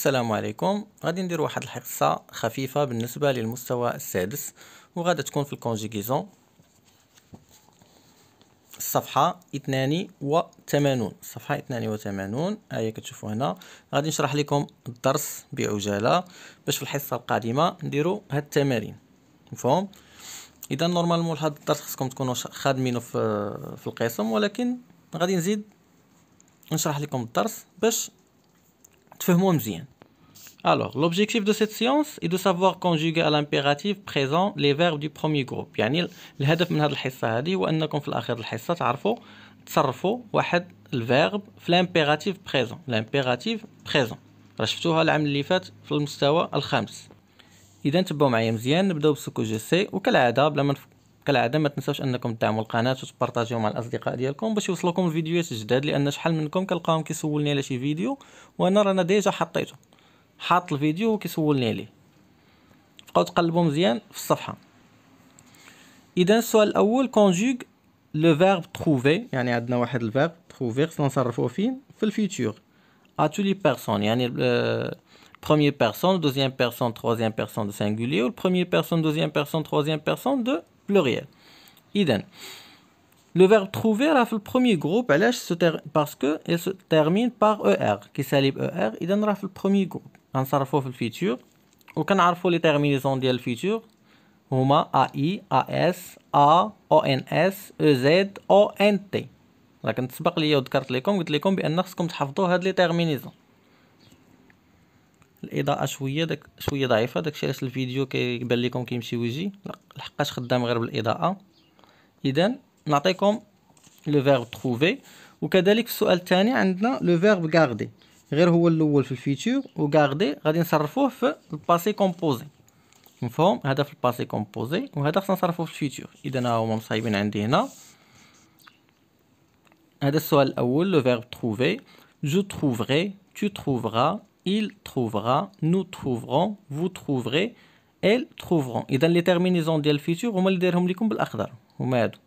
السلام عليكم غادي ندير واحد الحصه خفيفه بالنسبه للمستوى السادس وغادا تكون في الكونجيكيزون الصفحه 82 الصفحه 82 هي كتشوفوا هنا غادي نشرح لكم الدرس بعجاله باش في الحصه القادمه نديروا هاد التمارين مفهوم اذا نورمالمون هاد الدرس خصكم تكونوا خادمينه في في القسم ولكن غادي نزيد نشرح لكم الدرس باش تفهموه مزيان Alors, l'objectif de cette séance est de savoir conjuguer à l'impératif présent les verbes du premier groupe. يعني الهدف من هذه الحصة هذه هو أنكم في الأخير الحصة تعرفوا تصرفوا واحد الفيرب في لامبيراتيف بريزون لامبيراتيف بريزون راه شفتوها العام اللي فات في المستوى الخامس اذا تبعوا معايا مزيان نبداو بسكو جي سي وكالعاده بلا ما نف... كالعاده ما تنساوش انكم تدعموا القناه وتبارطاجيو مع الاصدقاء ديالكم باش يوصلوكم الفيديوهات الجداد لان شحال منكم كنلقاهم كيسولني على شي فيديو وانا رانا ديجا حطيته حاط الفيديو la عليه بقاو a مزيان trouver Il Y a une personnes personne, deuxième personne, troisième personne de singulier, ou premier personne, deuxième personne, troisième personne de pluriel. Idem. Le verbe trouver, là, le premier groupe, parce qu'il se termine par ER, qui s'allie le premier groupe. غنصرفو في الفيتور وكنعرفو لي تيرمينيزون ديال الفيتور هما اي اس ا او ان اس او زد او ان تي را كنت سبق ليا وذكرت لكم قلت لكم بان خصكم تحفظوا هاد لي تيرمينيزون الاضاءه شويه داك شويه ضعيفه داكشي علاش الفيديو كيبان لكم كيمشي ويجي لحقاش خدام غير بالاضاءه اذا نعطيكم لو فيرب تروفي وكذلك في السؤال الثاني عندنا لو فيرب غاردي غير هو الاول في الفيتور وكاردي غادي نصرفوه في الباسي كومبوزي مفهوم هذا في الباسي كومبوزي وهذا خصنا نصرفوه في الفيتور اذا هما مصايبين عندي هنا هذا السؤال الاول لو فيرب تروفي جو تروفري tu trouveras il trouvera nous trouverons vous trouverez elles trouveront اذا لي تيرمينيزون ديال الفيتور هما اللي دايرهم لكم بالاخضر هما هادو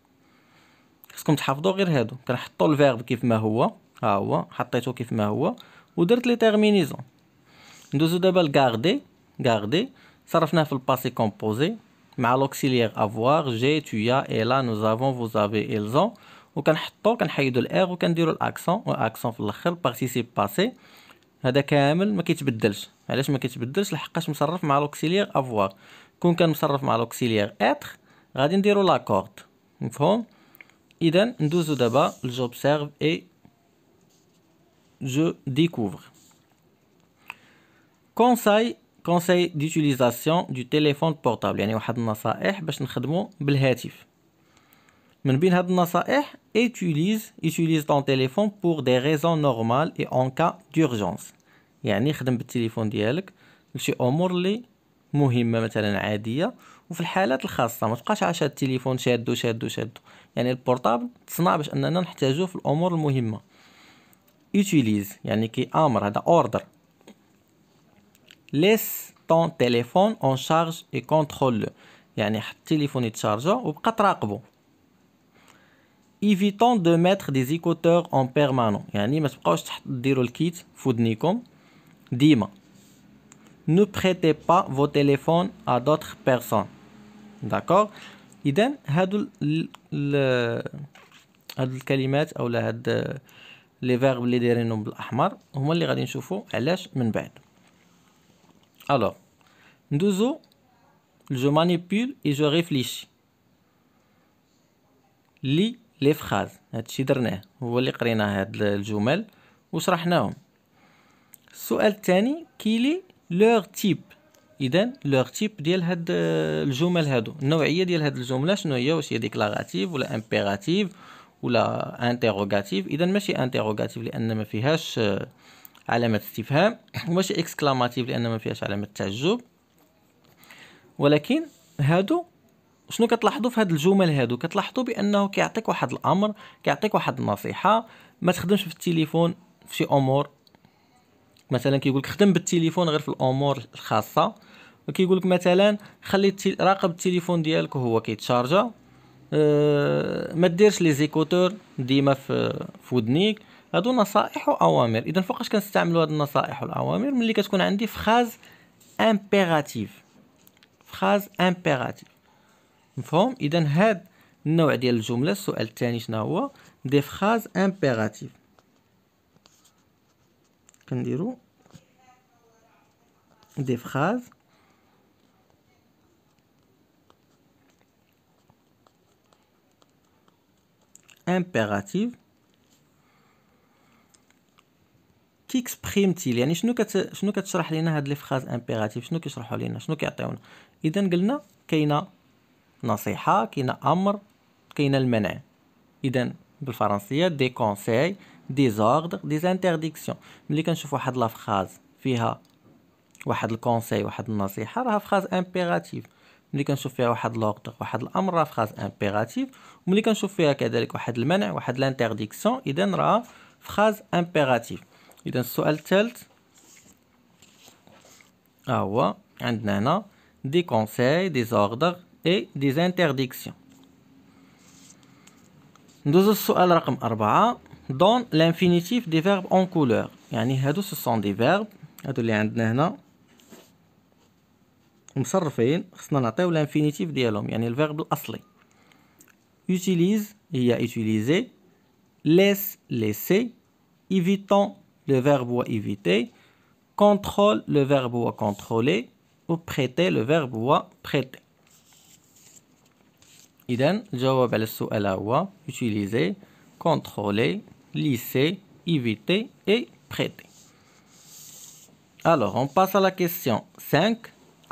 خصكم تحافظوا غير هادو كنحطوا الفيرب كيف ما هو ها هو حطيته كيف ما هو ودرت لي تيرمينيزون ندوزو دابا لغاردي غاردي صرفناه في الباسي كومبوزي مع لوكسيليير افوار جي تويا لا نو افون فوز افي الزون وكنحطو كنحيدو الار وكنديرو الاكسون واكسون في الاخر بارتيسيب باسي هذا كامل ما كيتبدلش علاش ما كيتبدلش لحقاش مصرف مع لوكسيليير افوار كون كان مصرف مع لوكسيليير اتر غادي نديرو لاكورد مفهوم اذا ندوزو دابا لجوبسيرف اي je découvre. Conseil كونساي ديتيليزاسيون دو تيليفون بورطابل يعني واحد النصائح باش نخدمو بالهاتف من بين هاد النصائح utilise, utilise طون تيليفون بور دي raisons نورمال et اون كا دورجونس يعني خدم بالتليفون ديالك لشي امور اللي مهمه مثلا عاديه وفي الحالات الخاصه ما تبقاش عاش التليفون شادو شادو شادو يعني البورطابل تصنع باش اننا نحتاجوه في الامور المهمه utilise, yani qui amra da ordre. Laisse ton téléphone en charge et contrôle. Yani téléphone est chargé ou qu'attraque Évitons de mettre des écouteurs en permanent. Yani mais proche dire le kit foudnikom dima. Ne prêtez pas vos téléphones à d'autres personnes. D'accord Idem, le لي فيرب لي دايرينهم بالاحمر هما اللي غادي نشوفو علاش من بعد الوغ ندوزو جو مانيبول اي جو ريفليشي لي لي فخاز هادشي درناه هو اللي قرينا هاد الجمل وشرحناهم السؤال الثاني كيلي لوغ تيب اذا لوغ تيب ديال هاد الجمل هادو النوعيه ديال هاد الجمله شنو هي واش هي ديكلاراتيف ولا امبيراتيف ولا انتيروغاتيف اذا ماشي انتيروغاتيف لان ما فيهاش آه، علامه استفهام وماشي اكسكلاماتيف لان ما فيهاش علامه تعجب ولكن هادو شنو كتلاحظوا في هاد الجمل هادو كتلاحظوا بانه كيعطيك واحد الامر كيعطيك واحد النصيحه ما تخدمش في التليفون في شي امور مثلا كيقول لك خدم بالتليفون غير في الامور الخاصه وكيقول لك مثلا خلي راقب التليفون ديالك وهو كيتشارجا أه، ما ديرش لي زيكوتور ديما في فودنيك ودنيك هادو نصائح واوامر اذا فوقاش كنستعملوا هاد النصائح والاوامر ملي كتكون عندي فخاز امبيراتيف فخاز امبيراتيف مفهوم اذا هاد النوع ديال الجمله السؤال الثاني شنو هو دي فخاز امبيراتيف كنديرو دي فخاز impérative كيكسبريمتي يعني شنو كت... شنو كتشرح لينا هاد لي فراز امبيراتيف شنو كيشرحوا لينا شنو كيعطيونا اذا قلنا كاينه نصيحه كاينه امر كاينه المنع اذا بالفرنسيه دي كونساي دي زوردر دي انترديكسيون ملي كنشوف واحد لا فيها واحد الكونساي واحد النصيحه راها فراز امبيراتيف ملي كنشوف فيها واحد لوغدر واحد الامر راه فراز امبيراتيف وملي كنشوف فيها كذلك واحد المنع واحد لانتيرديكسيون اذا راه خاز امبيراتيف اذا السؤال الثالث ها هو عندنا هنا دي كونساي دي زوردر اي دي زانتيرديكسيون ندوزو السؤال رقم أربعة دون لانفينيتيف دي فيرب اون كولور يعني هادو سو سون دي فيرب هادو اللي عندنا هنا l'infinitif خصنا C'est-à-dire le verbe d'origine. utilise il a utiliser laisse laisser évitant le verbe à éviter contrôle le verbe à contrôler ou prêter le verbe à prêter إذن الجواب على la هو utiliser contrôler lisser éviter et prêter alors on passe à la question 5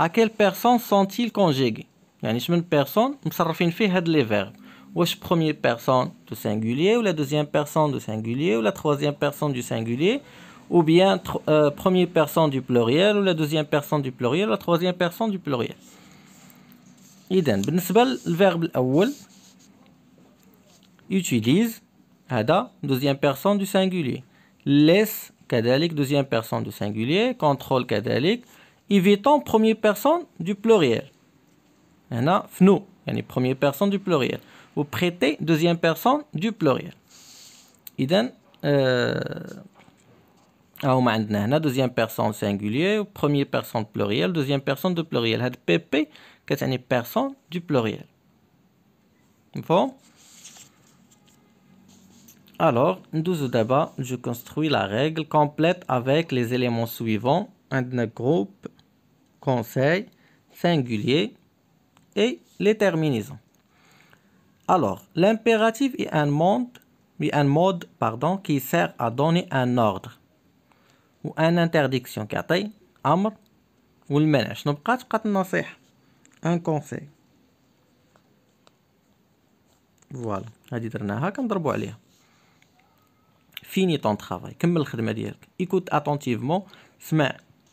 à quelle personne sont-ils conjugués يعني شمن personne مصرفين فيه هاد لي فيرب La première personne du singulier ou la deuxième personne du singulier ou la troisième personne du singulier ou bien la euh, première personne du pluriel ou la deuxième personne du pluriel ou la troisième personne du pluriel bien, le verbe « الاول utilise هذا deuxième personne du singulier laisse كذلك deuxième personne du singulier contrôle كذلك en première personne du pluriel. هنا nous يعني première personne du pluriel ou prêter deuxième personne du pluriel. Iden, y a deuxième personne singulier première personne pluriel deuxième personne du pluriel هاد C'est une personne du pluriel. Bon. Alors, nous d'abord, je construis la règle complète avec les éléments suivants. Un groupe conseil, singulier et les Alors, l'impératif est un mode, mode pardon, qui sert à donner un ordre ou une interdiction amr ou un conseil. Voilà, Fini Finis ton travail, Écoute attentivement,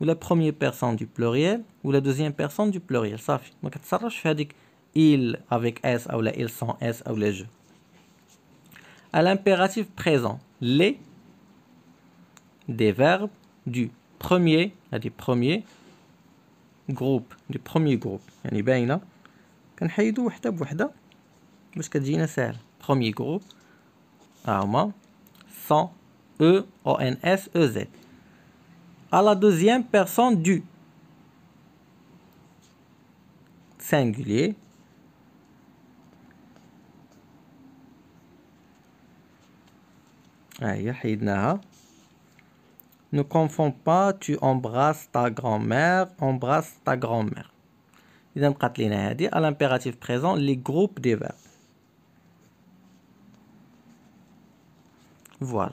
ou la première personne du pluriel ou la deuxième personne du pluriel fait. ça je il avec s ou la il sans s ou les je à l'impératif présent les des verbes du premier du premier groupe du premier groupe يعني باينه كنحيدو وحده بوحده باش كتجينا premier groupe هما sans e, e z à la deuxième personne du singulier. Ne confonds pas, tu embrasses ta grand-mère, embrasse ta grand-mère. À l'impératif présent, les groupes des verbes. Voilà.